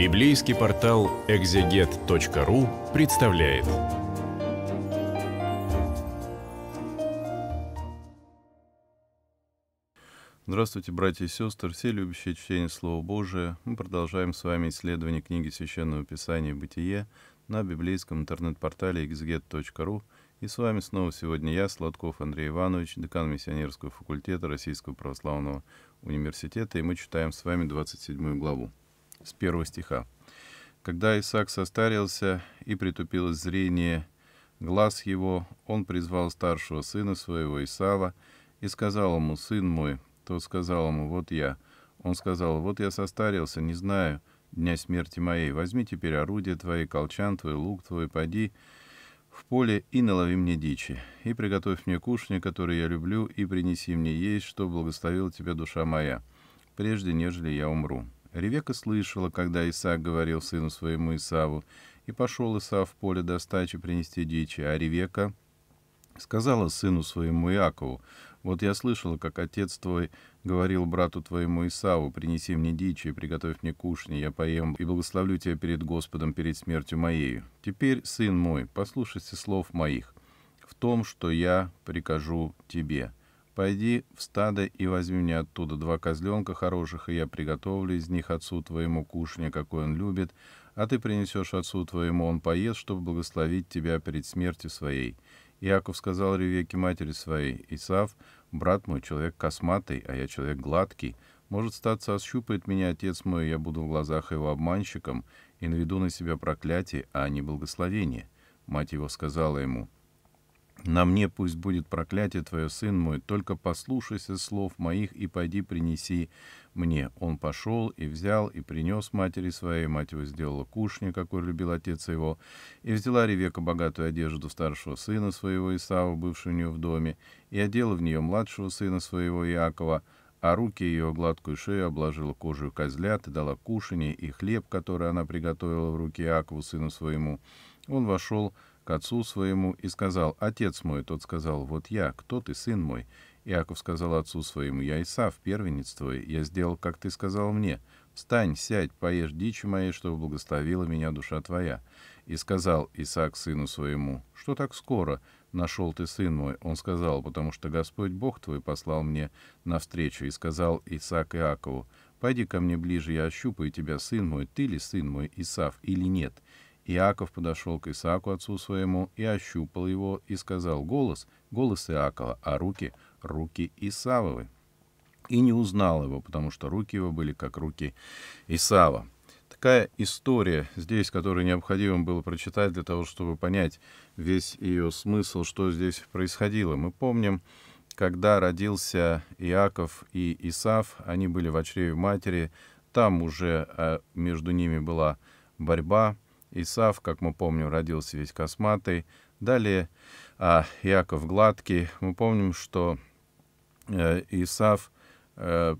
Библейский портал exeget.ru представляет. Здравствуйте, братья и сестры, все любящие чтение Слова Божия. Мы продолжаем с вами исследование книги Священного Писания «Бытие» на библейском интернет-портале exeget.ru. И с вами снова сегодня я, Сладков Андрей Иванович, декан Миссионерского факультета Российского православного университета, и мы читаем с вами 27 главу с первого стиха. Когда Исаак состарился и притупилось зрение глаз его, он призвал старшего сына своего Исава и сказал ему, «Сын мой», тот сказал ему, «Вот я». Он сказал, «Вот я состарился, не знаю дня смерти моей. Возьми теперь орудие твои, колчан твой, лук твой, поди в поле и налови мне дичи, и приготовь мне кушни, которые я люблю, и принеси мне есть, что благословила тебя душа моя, прежде нежели я умру». Ревека слышала, когда Исаак говорил сыну своему Исаву, и пошел Исав в поле достать и принести дичи, а Ревека сказала сыну своему Иакову, «Вот я слышала, как отец твой говорил брату твоему Исаву, принеси мне дичи и приготовь мне кушни, я поем и благословлю тебя перед Господом перед смертью моею. Теперь, сын мой, послушайся слов моих в том, что я прикажу тебе». Пойди в стадо и возьми мне оттуда два козленка хороших, и я приготовлю из них отцу твоему кушня, какой он любит, а ты принесешь отцу твоему, он поест, чтобы благословить тебя перед смертью своей». Иаков сказал Ревеке матери своей, «Исав, брат мой, человек косматый, а я человек гладкий. Может, статься, ощупает меня отец мой, и я буду в глазах его обманщиком, и наведу на себя проклятие, а не благословение». Мать его сказала ему, — на мне пусть будет проклятие твое, сын мой, только послушайся слов моих и пойди принеси мне». Он пошел и взял и принес матери своей, мать его сделала кушни, какой любил отец его, и взяла Ревека богатую одежду старшего сына своего Исава, бывшего у нее в доме, и одела в нее младшего сына своего Иакова, а руки ее гладкую шею обложила кожей козлят и дала кушанье и хлеб, который она приготовила в руки Иакову, сыну своему. Он вошел отцу своему и сказал, «Отец мой». Тот сказал, «Вот я, кто ты, сын мой?» Иаков сказал отцу своему, «Я Исав, первенец твой, я сделал, как ты сказал мне. Встань, сядь, поешь дичи моей, чтобы благословила меня душа твоя». И сказал Исаак сыну своему, «Что так скоро нашел ты, сын мой?» Он сказал, «Потому что Господь Бог твой послал мне навстречу». И сказал Исаак Иакову, «Пойди ко мне ближе, я ощупаю тебя, сын мой, ты ли сын мой, Исав, или нет?» Иаков подошел к Исааку, отцу своему, и ощупал его, и сказал голос, голос Иакова, а руки — руки Исавовы. И не узнал его, потому что руки его были как руки Исава. Такая история здесь, которую необходимо было прочитать для того, чтобы понять весь ее смысл, что здесь происходило. Мы помним, когда родился Иаков и Исав, они были в очреве матери, там уже э, между ними была борьба, Исав, как мы помним, родился весь косматый. Далее а, Яков гладкий. Мы помним, что э, Исав э,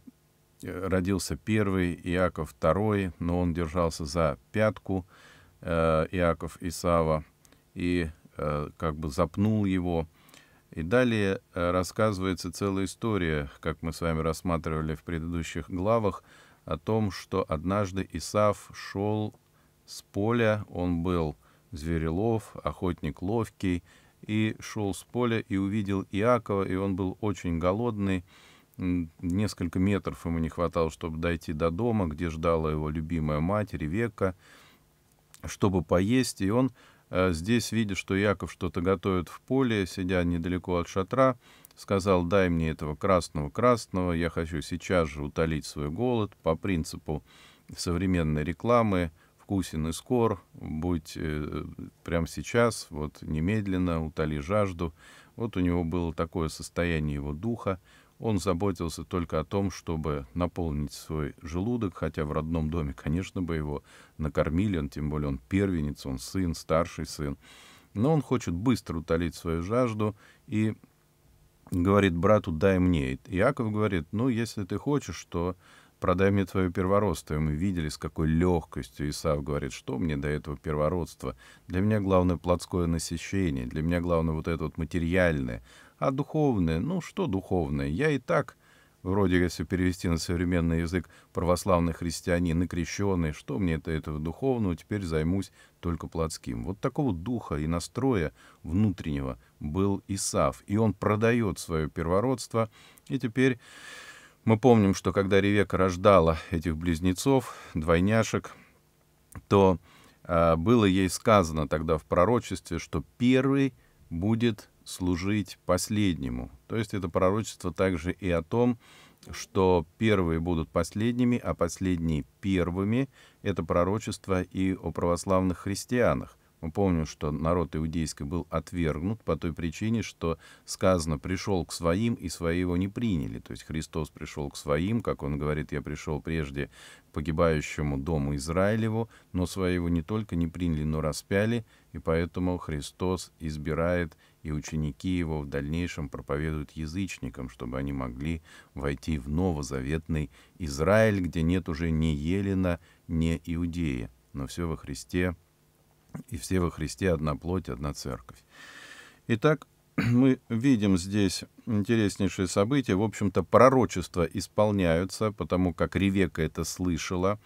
родился первый, Иаков второй, но он держался за пятку э, Иаков Исава и э, как бы запнул его. И далее э, рассказывается целая история, как мы с вами рассматривали в предыдущих главах, о том, что однажды Исав шел с поля он был зверелов, охотник ловкий, и шел с поля и увидел Иакова, и он был очень голодный. Несколько метров ему не хватало, чтобы дойти до дома, где ждала его любимая мать Ревека, чтобы поесть. И он э, здесь, видя, что иаков что-то готовит в поле, сидя недалеко от шатра, сказал, дай мне этого красного-красного, я хочу сейчас же утолить свой голод по принципу современной рекламы вкусен и скор, будь э, прямо сейчас, вот немедленно, утоли жажду. Вот у него было такое состояние его духа. Он заботился только о том, чтобы наполнить свой желудок, хотя в родном доме, конечно, бы его накормили, он, тем более он первенец, он сын, старший сын. Но он хочет быстро утолить свою жажду и говорит брату, дай мне. И Иаков говорит, ну, если ты хочешь, то продай мне твое первородство». И мы видели, с какой легкостью Исав говорит, что мне до этого первородства. Для меня главное плотское насыщение, для меня главное вот это вот материальное. А духовное, ну что духовное, я и так вроде, если перевести на современный язык, православный христианин и крещенный, что мне это этого духовного, теперь займусь только плотским. Вот такого духа и настроя внутреннего был Исав, и он продает свое первородство, и теперь мы помним, что когда Ревека рождала этих близнецов, двойняшек, то э, было ей сказано тогда в пророчестве, что первый будет служить последнему. То есть это пророчество также и о том, что первые будут последними, а последние первыми. Это пророчество и о православных христианах. Мы помним, что народ иудейский был отвергнут по той причине, что сказано «пришел к своим, и свои его не приняли». То есть Христос пришел к своим, как он говорит, «я пришел прежде к погибающему дому Израилеву, но своего не только не приняли, но распяли, и поэтому Христос избирает, и ученики его в дальнейшем проповедуют язычникам, чтобы они могли войти в новозаветный Израиль, где нет уже ни Елена, ни Иудея, но все во Христе – и все во Христе одна плоть, одна церковь. Итак, мы видим здесь интереснейшие события. В общем-то, пророчества исполняются, потому как Ревека это слышала.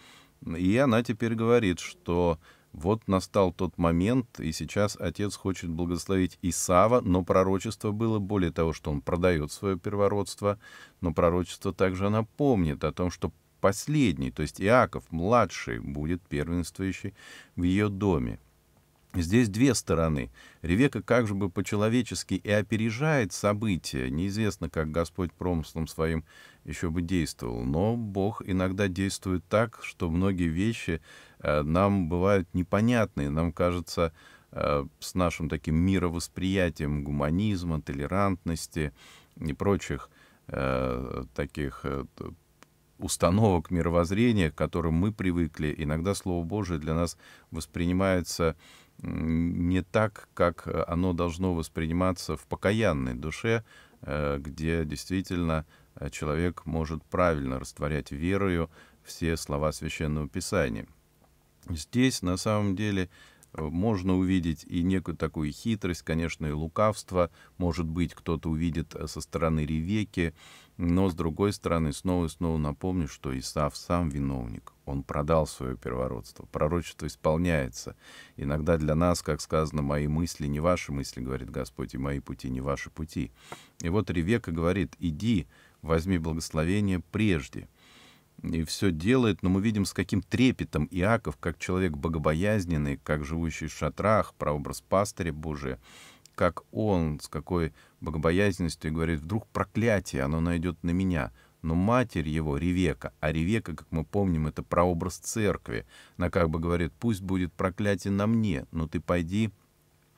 И она теперь говорит, что вот настал тот момент, и сейчас отец хочет благословить Исава, но пророчество было более того, что он продает свое первородство, но пророчество также она помнит о том, что последний, то есть Иаков, младший, будет первенствующий в ее доме. Здесь две стороны. Ревека как же бы по-человечески и опережает события. Неизвестно, как Господь промыслом своим еще бы действовал. Но Бог иногда действует так, что многие вещи э, нам бывают непонятны. Нам кажется, э, с нашим таким мировосприятием гуманизма, толерантности и прочих э, таких установок мировоззрения, к которым мы привыкли. Иногда Слово Божие для нас воспринимается не так, как оно должно восприниматься в покаянной душе, э, где действительно э, человек может правильно растворять верою все слова Священного Писания. Здесь на самом деле Э, можно увидеть и некую такую хитрость, конечно, и лукавство. Может быть, кто-то увидит э, со стороны Ревеки, но, с другой стороны, снова и снова напомню, что Исаав сам виновник. Он продал свое первородство. Пророчество исполняется. Иногда для нас, как сказано, «Мои мысли не ваши мысли, — говорит Господь, — и мои пути не ваши пути». И вот Ревека говорит, «Иди, возьми благословение прежде» и все делает, но мы видим, с каким трепетом Иаков, как человек богобоязненный, как живущий в шатрах, прообраз пастыря Божия, как он с какой богобоязненностью говорит, вдруг проклятие, оно найдет на меня. Но матерь его — Ревека, а Ревека, как мы помним, это прообраз церкви. Она как бы говорит, пусть будет проклятие на мне, но ты пойди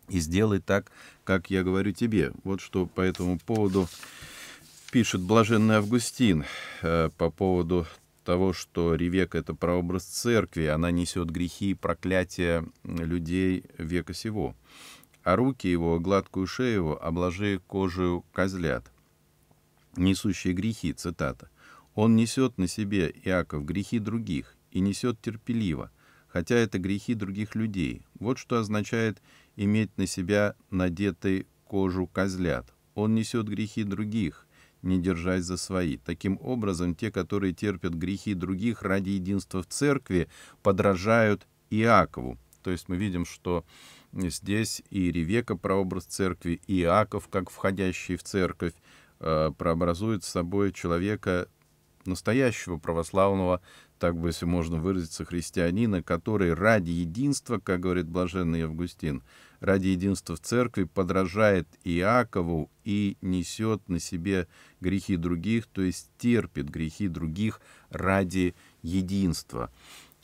и сделай так, как я говорю тебе. Вот что по этому поводу пишет блаженный Августин э, по поводу того, что Ревека — это прообраз церкви, она несет грехи и проклятия людей века сего, а руки его, гладкую шею его, а обложи кожею козлят, несущие грехи, цитата. Он несет на себе, Иаков, грехи других, и несет терпеливо, хотя это грехи других людей. Вот что означает иметь на себя надетой кожу козлят. Он несет грехи других, не держась за свои. Таким образом, те, которые терпят грехи других ради единства в церкви, подражают Иакову. То есть мы видим, что здесь и Ревека прообраз церкви, и Иаков, как входящий в церковь, э, прообразует собой человека настоящего православного, так бы, если можно выразиться, христианина, который ради единства, как говорит блаженный Августин, ради единства в церкви подражает Иакову и несет на себе грехи других, то есть терпит грехи других ради единства.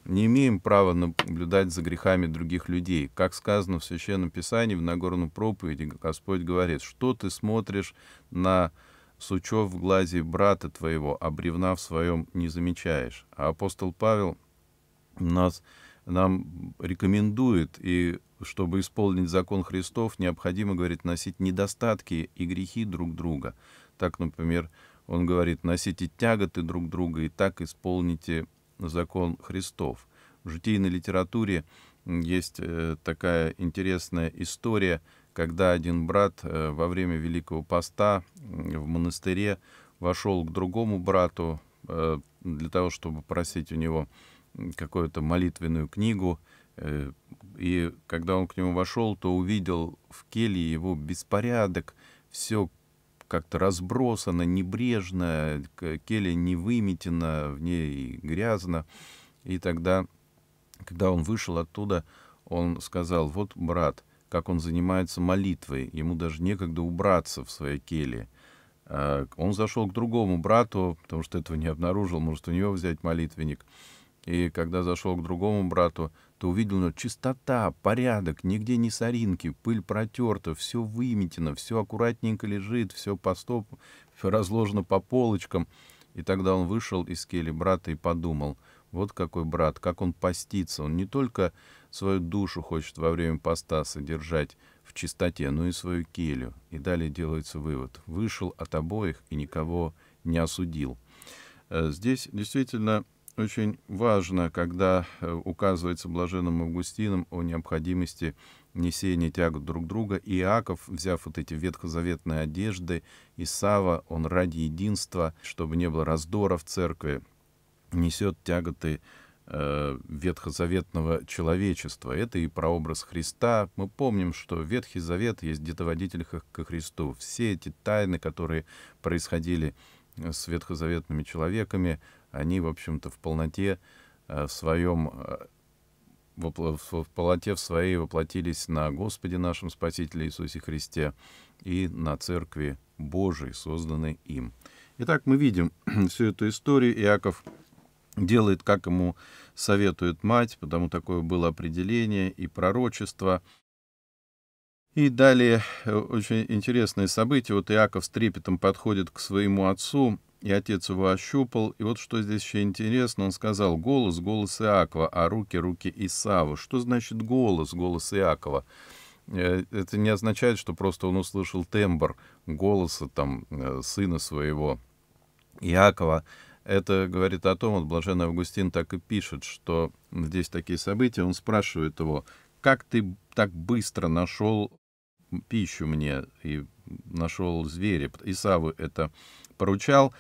Не имеем права наблюдать за грехами других людей. Как сказано в Священном Писании, в Нагорном проповеди, Господь говорит, что ты смотришь на сучок в глазе брата твоего, а бревна в своем не замечаешь. А апостол Павел нас нам рекомендует, и чтобы исполнить закон Христов, необходимо, говорит, носить недостатки и грехи друг друга. Так, например, он говорит, носите тяготы друг друга и так исполните закон Христов. В житийной литературе есть э, такая интересная история, когда один брат э, во время Великого Поста в монастыре вошел к другому брату э, для того, чтобы просить у него какую-то молитвенную книгу. Э, и когда он к нему вошел, то увидел в келье его беспорядок, все как-то разбросано, небрежно, келья не выметена, в ней грязно. И тогда, когда он вышел оттуда, он сказал, вот брат, как он занимается молитвой, ему даже некогда убраться в своей келье. А, он зашел к другому брату, потому что этого не обнаружил, может у него взять молитвенник. И когда зашел к другому брату, то увидел, ну, чистота, порядок, нигде ни соринки, пыль протерта, все выметено, все аккуратненько лежит, все по стоп, разложено по полочкам. И тогда он вышел из кели брата и подумал, вот какой брат, как он постится, он не только свою душу хочет во время поста содержать в чистоте, но и свою келью. И далее делается вывод, вышел от обоих и никого не осудил. Э, здесь действительно очень важно, когда э, указывается блаженным Августином о необходимости несения тягот друг друга. Иаков, взяв вот эти ветхозаветные одежды, и Сава он ради единства, чтобы не было раздора в церкви, несет тяготы э, ветхозаветного человечества. Это и прообраз Христа. Мы помним, что Ветхий Завет есть детоводитель ко Христу. Все эти тайны, которые происходили э, с ветхозаветными человеками, они, в общем-то, в полноте э, в своем э, в полоте в своей воплотились на Господе нашем Спасителе Иисусе Христе и на Церкви Божией, созданной им. Итак, мы видим всю эту историю. Иаков делает, как ему советует мать, потому такое было определение и пророчество. И далее э, очень интересные события. Вот Иаков с трепетом подходит к своему отцу и отец его ощупал. И вот что здесь еще интересно, он сказал «голос, голос Иакова, а руки, руки Исава». Что значит «голос, голос Иакова»? Э, это не означает, что просто он услышал тембр голоса там, э, сына своего Иакова. Это говорит о том, вот Блаженный Августин так и пишет, что здесь такие события. Он спрашивает его, как ты так быстро нашел пищу мне и нашел зверя. Исавы — это поручал.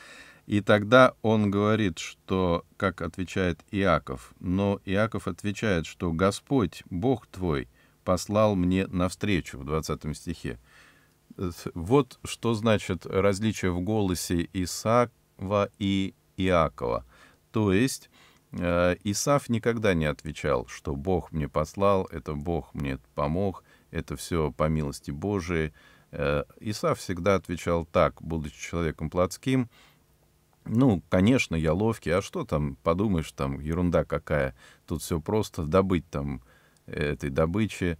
И тогда он говорит, что, как отвечает Иаков, но Иаков отвечает, что Господь, Бог твой, послал мне навстречу в 20 стихе. Вот что значит различие в голосе Исаава и Иакова. То есть э, Исаф никогда не отвечал, что Бог мне послал, это Бог мне помог, это все по милости Божией, Э, Иса всегда отвечал так, будучи человеком плотским, ну, конечно, я ловкий, а что там, подумаешь, там ерунда какая, тут все просто, добыть там э, этой добычи.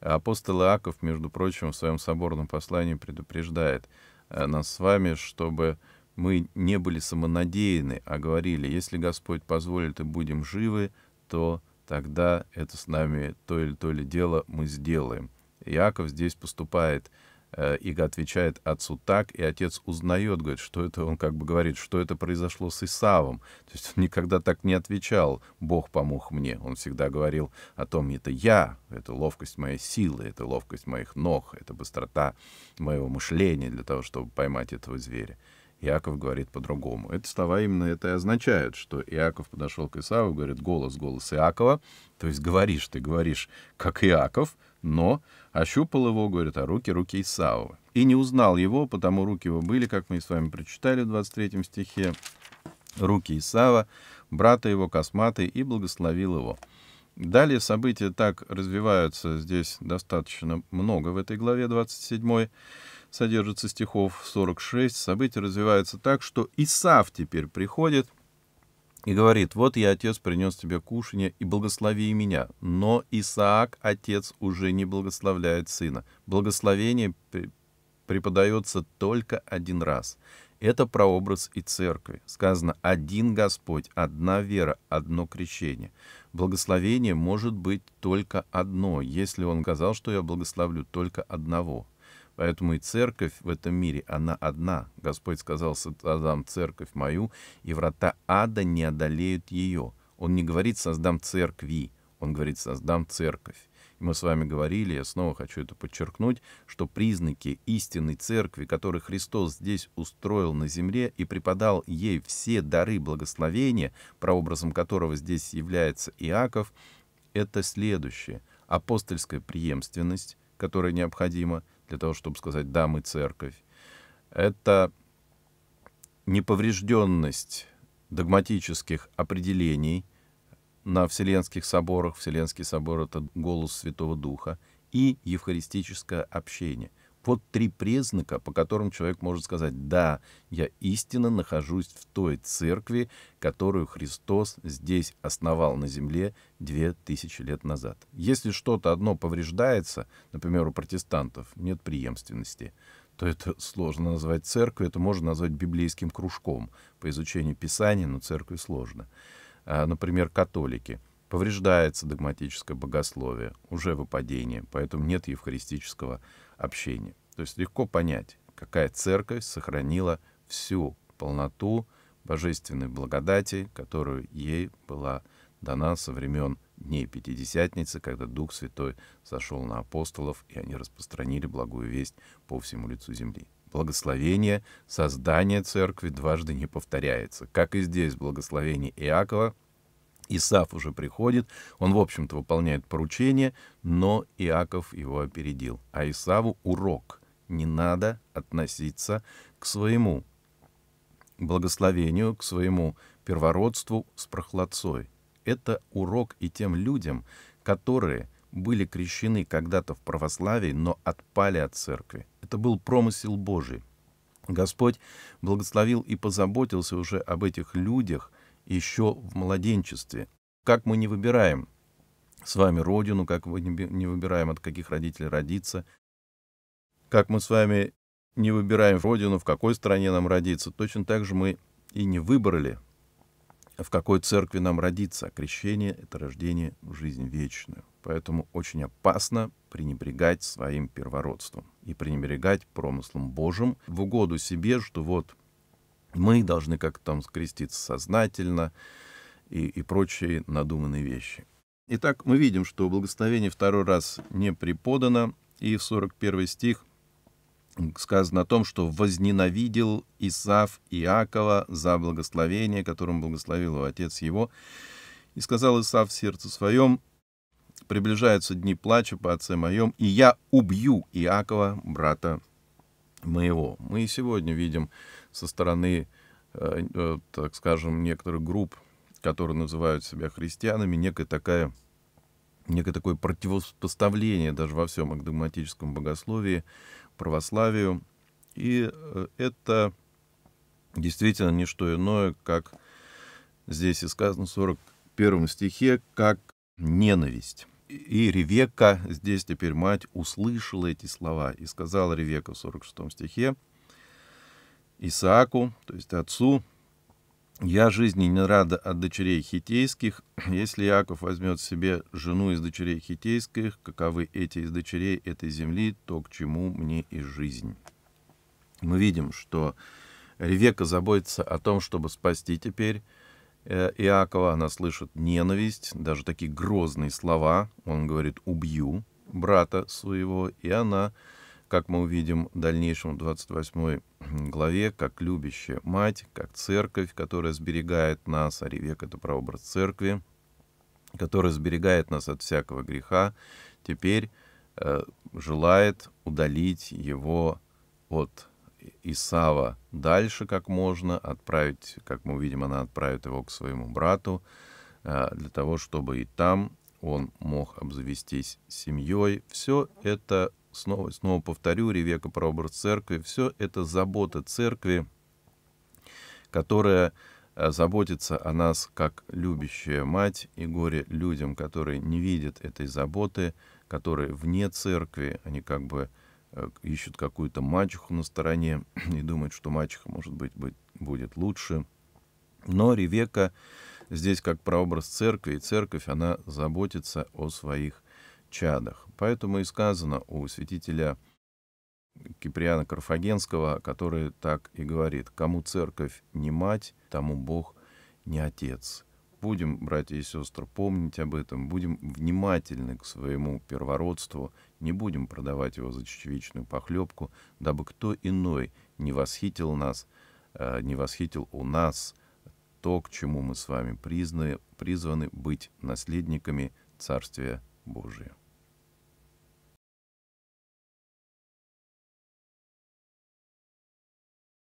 Апостол Иаков, между прочим, в своем соборном послании предупреждает э, нас с вами, чтобы мы не были самонадеяны, а говорили, если Господь позволит и будем живы, то тогда это с нами то или то ли дело мы сделаем. Иаков здесь поступает Э, Ига отвечает отцу так, и отец узнает, говорит, что это, он как бы говорит, что это произошло с Исавом. То есть он никогда так не отвечал, Бог помог мне. Он всегда говорил о том, это я, это ловкость моей силы, это ловкость моих ног, это быстрота моего мышления для того, чтобы поймать этого зверя. Иаков говорит по-другому. Это слова именно это и означают, что Иаков подошел к Исаву, говорит, голос, голос Иакова, то есть говоришь, ты говоришь, как Иаков, но ощупал его, говорит, а руки руки Исаова. И не узнал его, потому руки его были, как мы с вами прочитали в 23 стихе, руки Исава, брата его косматый, и благословил его. Далее события так развиваются, здесь достаточно много в этой главе 27 содержится стихов 46. События развиваются так, что Исав теперь приходит – и говорит, вот я, отец, принес тебе кушанье, и благослови меня. Но Исаак, отец, уже не благословляет сына. Благословение преподается только один раз. Это прообраз и церкви. Сказано «один Господь, одна вера, одно крещение». Благословение может быть только одно, если он сказал, что я благословлю только одного. Поэтому и церковь в этом мире, она одна. Господь сказал «Создам церковь мою, и врата ада не одолеют ее». Он не говорит «создам церкви», он говорит «создам церковь». И мы с вами говорили, я снова хочу это подчеркнуть, что признаки истинной церкви, которые Христос здесь устроил на земле и преподал ей все дары благословения, прообразом которого здесь является Иаков, это следующее. Апостольская преемственность, которая необходима, для того, чтобы сказать, да, мы церковь. Это неповрежденность догматических определений на Вселенских соборах. Вселенский собор — это голос Святого Духа и евхаристическое общение. Вот три признака, по которым человек может сказать, да, я истинно нахожусь в той церкви, которую Христос здесь основал на земле две тысячи лет назад. Если что-то одно повреждается, например, у протестантов нет преемственности, то это сложно назвать церковью, это можно назвать библейским кружком по изучению Писания, но церкви сложно. А, например, католики — Повреждается догматическое богословие, уже выпадение, поэтому нет евхаристического общения. То есть легко понять, какая церковь сохранила всю полноту божественной благодати, которую ей была дана со времен дней Пятидесятницы, когда Дух Святой сошел на апостолов, и они распространили благую весть по всему лицу земли. Благословение создания церкви дважды не повторяется. Как и здесь благословение Иакова — Исаф уже приходит, он, в общем-то, выполняет поручение, но Иаков его опередил. А Исаву урок. Не надо относиться к своему благословению, к своему первородству с прохладцой. Это урок и тем людям, которые были крещены когда-то в православии, но отпали от церкви. Это был промысел Божий. Господь благословил и позаботился уже об этих людях, еще в младенчестве. Как мы не выбираем с вами родину, как мы не выбираем, от каких родителей родиться, как мы с вами не выбираем родину, в какой стране нам родиться, точно так же мы и не выбрали, в какой церкви нам родиться. крещение — это рождение в жизнь вечную. Поэтому очень опасно пренебрегать своим первородством и пренебрегать промыслом Божьим в угоду себе, что вот мы должны как-то там скреститься сознательно и, и прочие надуманные вещи. Итак, мы видим, что благословение второй раз не преподано, и в 41 стих сказано о том, что возненавидел Исав Иакова за благословение, которым благословил его отец его. И сказал Исав в сердце своем, приближаются дни плача по отце моем, и я убью Иакова, брата моего. Мы и сегодня видим со стороны, э, э, так скажем, некоторых групп, которые называют себя христианами, некая такая некое такое противопоставление даже во всем их богословии, православию. И э, это действительно не что иное, как здесь и сказано в 41 стихе, как ненависть. И Ревека, здесь теперь мать, услышала эти слова и сказала Ревека в 46 стихе Исааку, то есть отцу, «Я жизни не рада от дочерей хитейских. Если Иаков возьмет себе жену из дочерей хитейских, каковы эти из дочерей этой земли, то к чему мне и жизнь». Мы видим, что Ревека заботится о том, чтобы спасти теперь Э, Иакова, она слышит ненависть, даже такие грозные слова. Он говорит «убью» брата своего, и она, как мы увидим в дальнейшем в 28 главе, как любящая мать, как церковь, которая сберегает нас, а ревек — это прообраз церкви, которая сберегает нас от всякого греха, теперь э, желает удалить его от Исава дальше как можно, отправить, как мы увидим, она отправит его к своему брату, э, для того, чтобы и там он мог обзавестись семьей. Все это, снова, снова повторю, Ревека прообраз церкви, все это забота церкви, которая э, заботится о нас как любящая мать и горе людям, которые не видят этой заботы, которые вне церкви, они как бы Э, ищут какую-то мачеху на стороне и думают, что мачеха, может быть, быть будет лучше. Но Ревека здесь как прообраз церкви, и церковь, она заботится о своих чадах. Поэтому и сказано у святителя Киприана Карфагенского, который так и говорит, «Кому церковь не мать, тому Бог не отец». Будем, братья и сестры, помнить об этом, будем внимательны к своему первородству не будем продавать его за чечевичную похлебку, дабы кто иной не восхитил нас, э, не восхитил у нас то, к чему мы с вами признаны, призваны быть наследниками Царствия Божия.